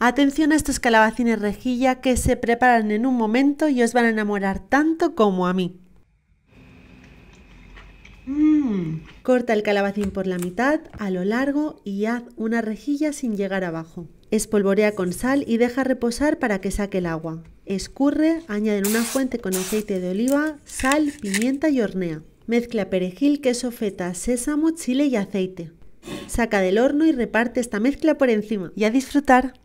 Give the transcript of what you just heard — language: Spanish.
Atención a estos calabacines rejilla que se preparan en un momento y os van a enamorar tanto como a mí. Mm. Corta el calabacín por la mitad, a lo largo y haz una rejilla sin llegar abajo. Espolvorea con sal y deja reposar para que saque el agua. Escurre, añade en una fuente con aceite de oliva, sal, pimienta y hornea. Mezcla perejil, queso feta, sésamo, chile y aceite. Saca del horno y reparte esta mezcla por encima. Y a disfrutar.